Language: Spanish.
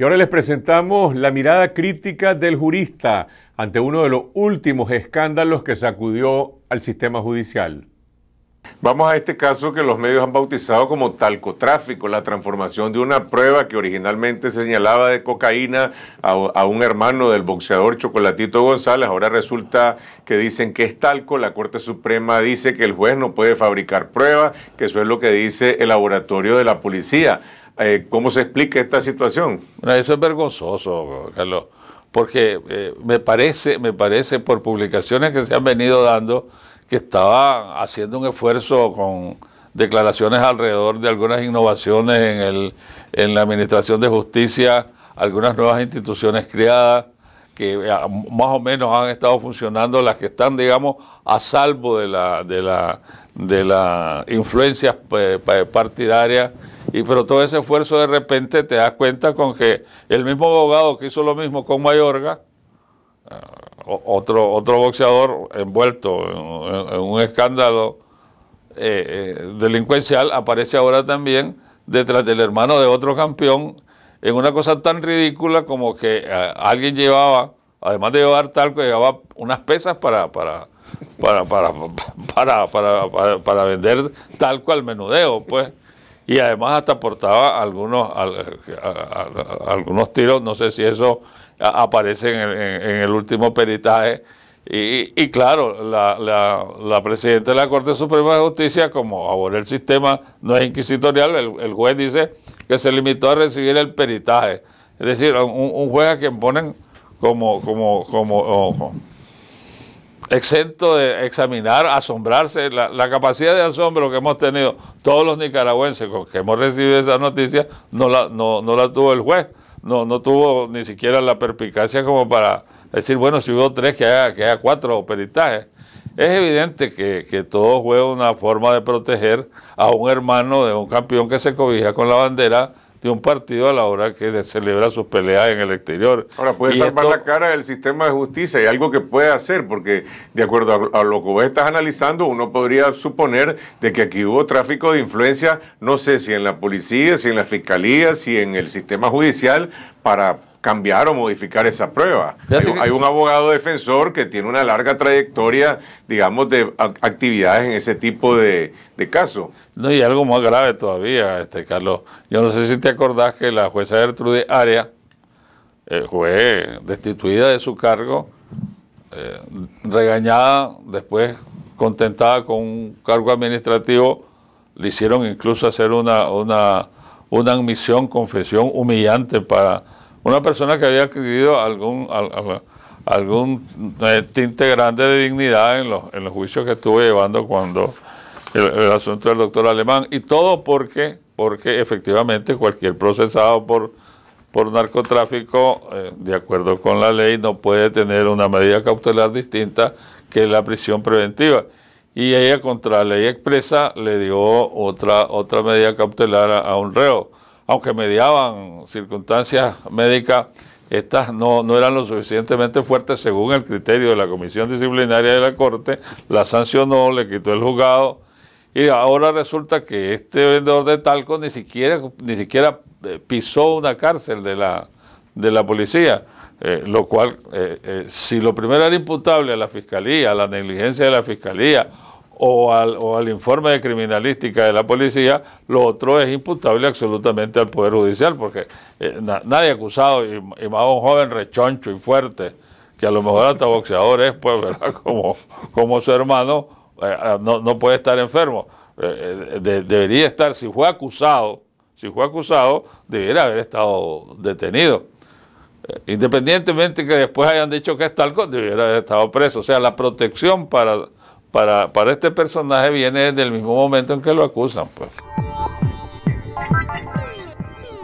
Y ahora les presentamos la mirada crítica del jurista ante uno de los últimos escándalos que sacudió al sistema judicial. Vamos a este caso que los medios han bautizado como talcotráfico, la transformación de una prueba que originalmente señalaba de cocaína a, a, un hermano del boxeador Chocolatito González. Ahora resulta que dicen que es talco. La Corte Suprema dice que el juez no puede fabricar pruebas, que eso es lo que dice el laboratorio de la policía. Eh, ¿Cómo se explica esta situación? eso es vergonzoso, Carlos, porque eh, me parece, me parece por publicaciones que se han venido dando que estaba haciendo un esfuerzo con declaraciones alrededor de algunas innovaciones en, el, en la Administración de Justicia, algunas nuevas instituciones creadas que eh, más o menos han estado funcionando, las que están, digamos, a salvo de la, de la, de influencia partidarias y pero todo ese esfuerzo de repente te das cuenta con que el mismo abogado que hizo lo mismo con Mayorga, eh, otro, otro boxeador envuelto en, un escándalo eh, eh, delincuencial, aparece ahora también detrás del hermano de otro campeón en una cosa tan ridícula como que alguien llevaba, además de llevar talco, llevaba unas pesas para, para, para, para, para, para, para, para vender talco al menudeo, pues y además hasta portaba algunos, algunos tiros, no sé si eso aparece en el, último peritaje. Y, claro, la, la, presidenta de la Corte Suprema de Justicia, como ahora el sistema no es inquisitorial, el, juez dice que se limitó a recibir el peritaje. Es decir, un, juez a quien ponen como, como, como, exento de examinar, asombrarse, la, capacidad de asombro que hemos tenido todos los nicaragüenses que hemos recibido esa noticia, no la, no, la tuvo el juez, no, no tuvo ni siquiera la perpicacia como para decir, bueno, si hubo tres, que haya, que haya cuatro peritajes. Es evidente que, que todo juega una forma de proteger a un hermano de un campeón que se cobija con la bandera de un partido a la hora que celebra sus peleas en el exterior. Ahora, puede salvar la cara del sistema de justicia y algo que puede hacer, porque de acuerdo a, lo que vos estás analizando, uno podría suponer de que aquí hubo tráfico de influencia, no sé si en la policía, si en la fiscalía, si en el sistema judicial, para cambiar o modificar esa prueba. Hay, un abogado defensor que tiene una larga trayectoria, digamos, de actividades en ese tipo de, casos. No, y algo más grave todavía, este Carlos. Yo no sé si te acordás que la jueza Gertrude Área eh, fue destituida de su cargo, eh, regañada, después contentada con un cargo administrativo, le hicieron incluso hacer una, una admisión, confesión humillante para una persona que había adquirido algún, algún eh, tinte grande de dignidad en los, en los juicios que estuve llevando cuando el, asunto del doctor alemán, y todo porque, porque efectivamente cualquier procesado por, por narcotráfico, eh, de acuerdo con la ley, no puede tener una medida cautelar distinta que la prisión preventiva. Y ella contra la ley expresa le dio otra, otra medida cautelar a un reo aunque mediaban circunstancias médicas, estas no, eran lo suficientemente fuertes según el criterio de la Comisión Disciplinaria de la Corte, la sancionó, le quitó el juzgado y ahora resulta que este vendedor de talco ni siquiera, ni siquiera eh, pisó una cárcel de la, de la policía, eh, lo cual, eh, si lo primero era imputable a la fiscalía, a la negligencia de la fiscalía, o al, o al, informe de criminalística de la policía, lo otro es imputable absolutamente al Poder Judicial, porque eh, nadie acusado, y, y, más un joven rechoncho y fuerte, que a lo mejor hasta boxeador es, pues, ¿verdad? Como, como su hermano, eh, ah, no, puede estar enfermo. Eh, debería estar, si fue acusado, si fue acusado, debiera haber estado detenido. Independientemente que después hayan dicho que es talco, debiera haber estado preso. O sea, la protección para para, para este personaje viene desde el mismo momento en que lo acusan. Pues.